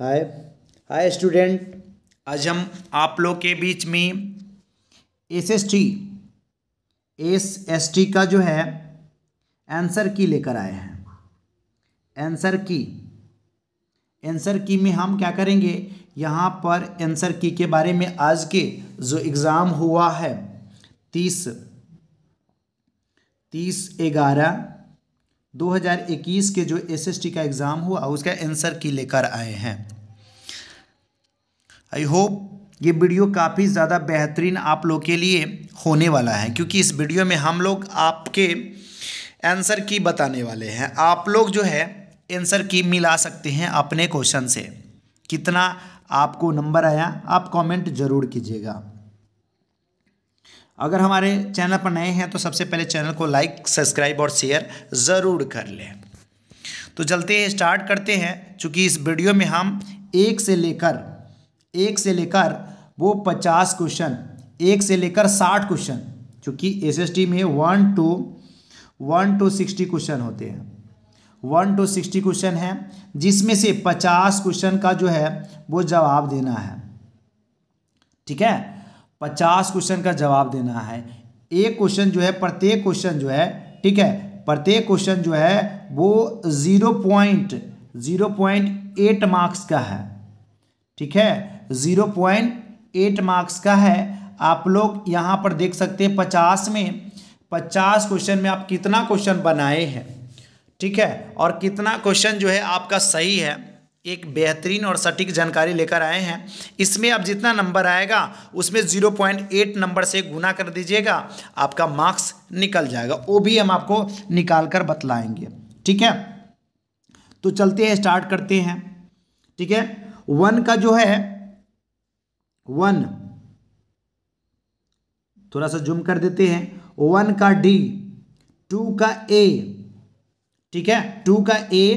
हाय hi student आज हम आप लोग के बीच में S S T S S T का जो है आंसर की लेकर आए हैं आंसर की आंसर की में हम क्या करेंगे यहाँ पर आंसर की के बारे में आज के जो एग्ज़ाम हुआ है तीस तीस ग्यारह 2021 के जो एसएसटी का एग्ज़ाम हुआ उसका आंसर की लेकर आए हैं आई होप ये वीडियो काफ़ी ज़्यादा बेहतरीन आप लोग के लिए होने वाला है क्योंकि इस वीडियो में हम लोग आपके आंसर की बताने वाले हैं आप लोग जो है आंसर की मिला सकते हैं अपने क्वेश्चन से कितना आपको नंबर आया आप कमेंट ज़रूर कीजिएगा अगर हमारे चैनल पर नए हैं तो सबसे पहले चैनल को लाइक सब्सक्राइब और शेयर ज़रूर कर लें तो चलते हैं स्टार्ट करते हैं चूँकि इस वीडियो में हम एक से लेकर एक से लेकर वो पचास क्वेश्चन एक से लेकर साठ क्वेश्चन चूँकि टी में one two one two sixty question होते हैं वन टू सिक्सटी क्वेश्चन है जिसमें से पचास क्वेश्चन का जो है वो जवाब देना है ठीक है पचास क्वेश्चन का जवाब देना है एक क्वेश्चन जो है प्रत्येक क्वेश्चन जो है ठीक है प्रत्येक क्वेश्चन जो है वो zero point zero point eight marks का है ठीक है ज़ीरो पॉइंट एट मार्क्स का है आप लोग यहाँ पर देख सकते हैं पचास में पचास क्वेश्चन में आप कितना क्वेश्चन बनाए हैं ठीक है और कितना क्वेश्चन जो है आपका सही है एक बेहतरीन और सटीक जानकारी लेकर आए हैं इसमें अब जितना नंबर आएगा उसमें 0.8 नंबर से गुना कर दीजिएगा आपका मार्क्स निकल जाएगा वो भी हम आपको निकाल कर बतलाएंगे ठीक है तो चलते हैं स्टार्ट करते हैं ठीक है वन का जो है वन थोड़ा सा जूम कर देते हैं वन का डी टू का ए ठीक है टू का ए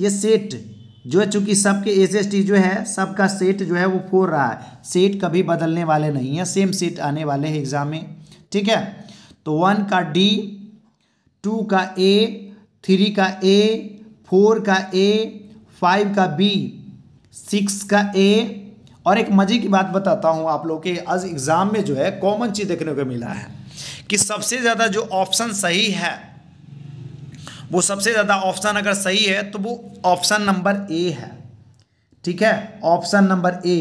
ये सेट जो चूंकि सबके एस एस टी जो है सबका सेट जो है वो फोर रहा है सेट कभी बदलने वाले नहीं है सेम सेट आने वाले हैं एग्जाम में ठीक है तो वन का डी टू का ए थ्री का ए फोर का ए फाइव का बी सिक्स का ए और एक मजे की बात बताता हूँ आप लोग के आज एग्ज़ाम में जो है कॉमन चीज़ देखने को मिला है कि सबसे ज़्यादा जो ऑप्शन सही है वो सबसे ज़्यादा ऑप्शन अगर सही है तो वो ऑप्शन नंबर ए है ठीक है ऑप्शन नंबर ए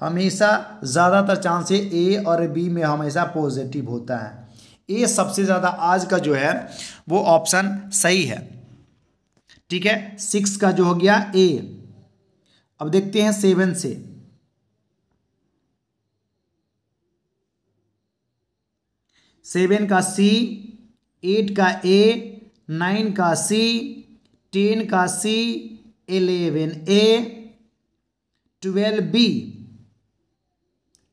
हमेशा ज़्यादातर चांस ए और बी में हमेशा पॉजिटिव होता है ए सबसे ज़्यादा आज का जो है वो ऑप्शन सही है ठीक है सिक्स का जो हो गया ए अब देखते हैं सेवन से सेवन का सी एट का ए नाइन का सी टेन का C eleven A twelve B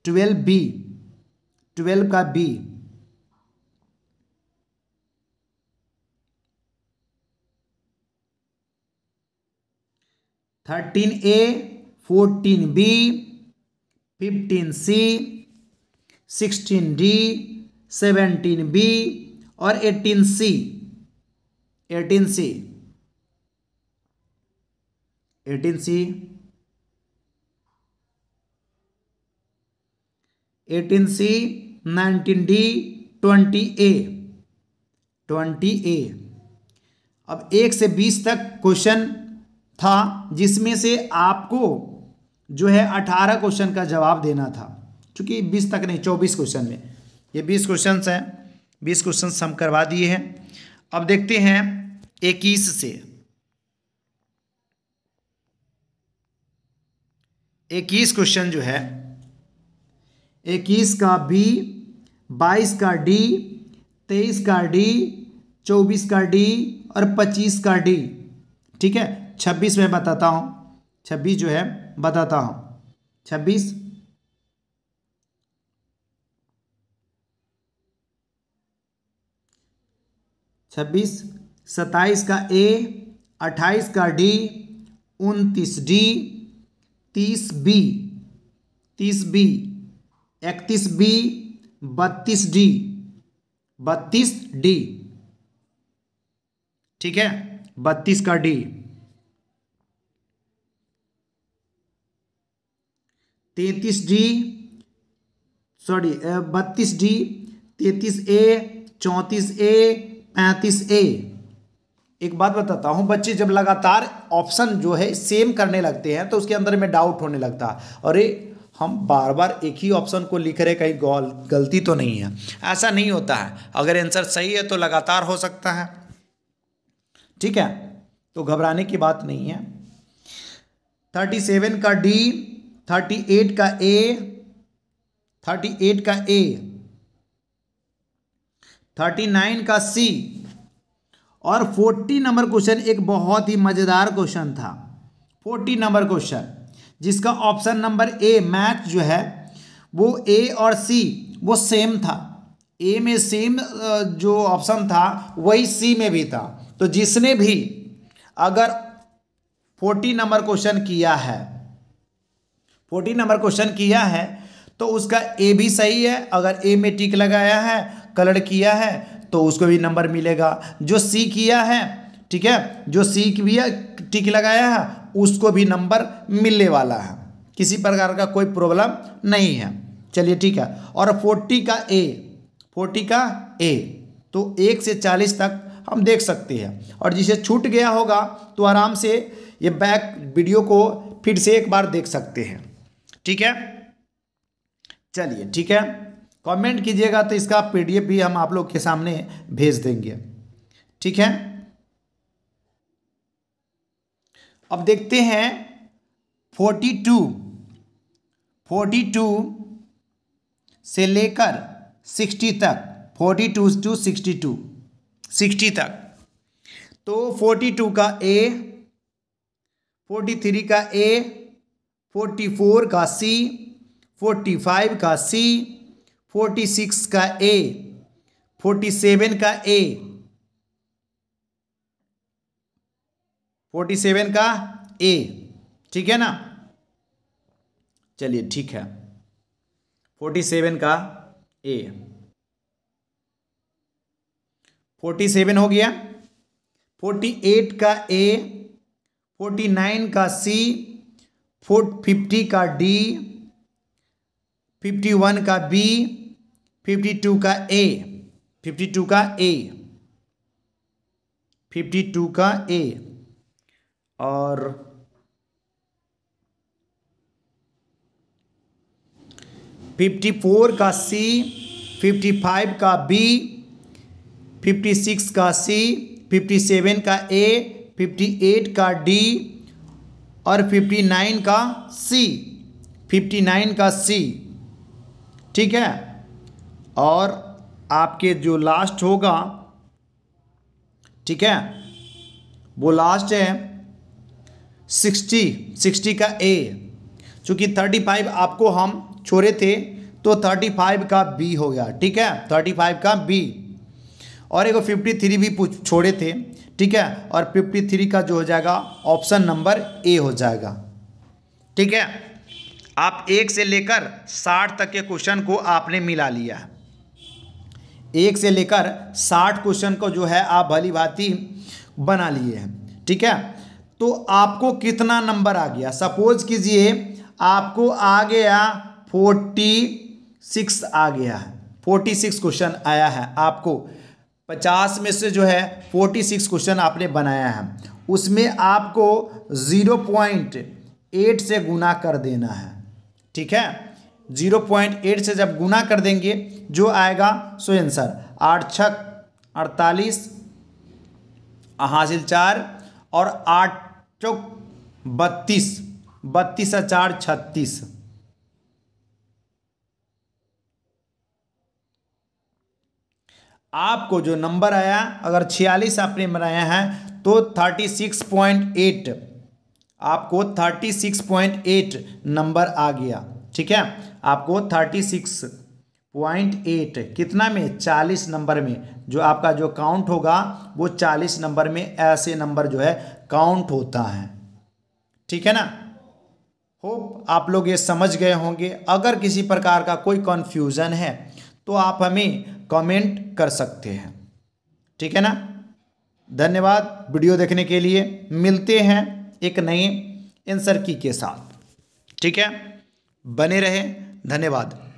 twelve B twelve का B thirteen A fourteen B fifteen C sixteen D seventeen B और eighteen C eighteen C eighteen C eighteen C nineteen D twenty A twenty A अब एक से बीस तक question था जिसमें से आपको जो है अठारह क्वेश्चन का जवाब देना था क्योंकि बीस तक नहीं चौबीस क्वेश्चन में ये बीस क्वेश्चन हैं बीस क्वेश्चन हम करवा दिए हैं अब देखते हैं इक्कीस से इक्कीस क्वेश्चन जो है इक्कीस का बी बाईस का डी तेईस का डी चौबीस का डी और पच्चीस का डी ठीक है छब्बीस में बताता हूँ छब्बीस जो है बताता हूँ छब्बीस छब्बीस सत्ताईस का ए अट्ठाईस का डी उनतीस डी तीस बी तीस बी इकतीस बी बत्तीस डी बत्तीस डी ठीक है बत्तीस का डी तैतीस डी सॉरी बत्तीस डी तैतीस ए चौंतीस ए पैंतीस ए एक बात बताता हूँ बच्चे जब लगातार ऑप्शन जो है सेम करने लगते हैं तो उसके अंदर में डाउट होने लगता है अरे हम बार बार एक ही ऑप्शन को लिख रहे कहीं गल गलती तो नहीं है ऐसा नहीं होता है अगर आंसर सही है तो लगातार हो सकता है ठीक है तो घबराने की बात नहीं है थर्टी सेवन का डी थर्टी एट का ए थर्टी एट का ए थर्टी नाइन का सी और फोर्टी नंबर क्वेश्चन एक बहुत ही मज़ेदार क्वेश्चन था फोर्टी नंबर क्वेश्चन जिसका ऑप्शन नंबर ए मैच जो है वो ए और सी वो सेम था ए में सेम जो ऑप्शन था वही सी में भी था तो जिसने भी अगर फोर्टी नंबर क्वेश्चन किया है फोर्टी नंबर क्वेश्चन किया है तो उसका ए भी सही है अगर ए में टिक लगाया है कलर किया है तो उसको भी नंबर मिलेगा जो सी किया है ठीक है जो सी किया टिक लगाया है उसको भी नंबर मिलने वाला है किसी प्रकार का कोई प्रॉब्लम नहीं है चलिए ठीक है और फोर्टी का ए फोर्टी का ए तो एक से चालीस तक हम देख सकते हैं और जिसे छूट गया होगा तो आराम से ये बैक वीडियो को फिर से एक बार देख सकते हैं ठीक है चलिए ठीक है कमेंट कीजिएगा तो इसका पीडीएफ भी हम आप लोग के सामने भेज देंगे ठीक है अब देखते हैं फोर्टी टू फोर्टी टू से लेकर सिक्सटी तक forty two to sixty to sixty तक तो फोर्टी टू का ए फोर्टी थ्री का ए फोर्टी फोर का सी फोर्टी फाइव का सी फोर्टी सिक्स का ए फोर्टी सेवन का ए फोर्टी सेवन का ए ठीक है ना चलिए ठीक है फोर्टी सेवन का ए फोर्टी सेवन हो गया फोर्टी एट का ए फोर्टी नाइन का सी फोर्ट फिफ्टी का डी फिफ्टी वन का बी फिफ्टी टू का ए फिफ्टी टू का ए फिफ्टी टू का ए और फिफ्टी फोर का सी फिफ्टी फाइव का बी फिफ्टी सिक्स का सी फिफ्टी सेवन का ए फिफ्टी एट का डी और फिफ्टी नाइन का सी फिफ्टी नाइन का सी ठीक है और आपके जो लास्ट होगा ठीक है वो लास्ट है सिक्सटी सिक्सटी का ए चूँकि थर्टी फाइव आपको हम छोड़े थे तो थर्टी फाइव का बी हो गया ठीक है थर्टी फाइव का बी और एक फिफ्टी थ्री भी छोड़े थे ठीक है और फिफ्टी थ्री का जो हो जाएगा ऑप्शन नंबर ए हो जाएगा ठीक है आप एक से लेकर साठ तक के क्वेश्चन को आपने मिला लिया है एक से लेकर साठ क्वेश्चन को जो है आप भली भांति बना लिए हैं ठीक है तो आपको कितना नंबर आ गया सपोज कीजिए आपको आ गया फोर्टी सिक्स आ गया है फोर्टी सिक्स क्वेश्चन आया है आपको पचास में से जो है फोर्टी सिक्स क्वेश्चन आपने बनाया है उसमें आपको ज़ीरो पॉइंट एट से गुना कर देना है ठीक है जीरो पॉइंट एट से जब गुना कर देंगे जो आएगा सो आंसर आठ छक अड़तालीस हासिल चार और आठ चौक बत्तीस बत्तीस चार छत्तीस आपको जो नंबर आया अगर छियालीस आपने बनाया है तो थर्टी सिक्स पॉइंट एट आपको thirty six point eight number आ गया ठीक है आपको थर्टी सिक्स पॉइंट एट कितना में चालीस नंबर में जो आपका जो काउंट होगा वो चालीस नंबर में ऐसे नंबर जो है काउंट होता है ठीक है ना होप आप लोग ये समझ गए होंगे अगर किसी प्रकार का कोई कन्फ्यूज़न है तो आप हमें कमेंट कर सकते हैं ठीक है ना धन्यवाद वीडियो देखने के लिए मिलते हैं एक नए आंसर की के साथ ठीक है बने रहें धन्यवाद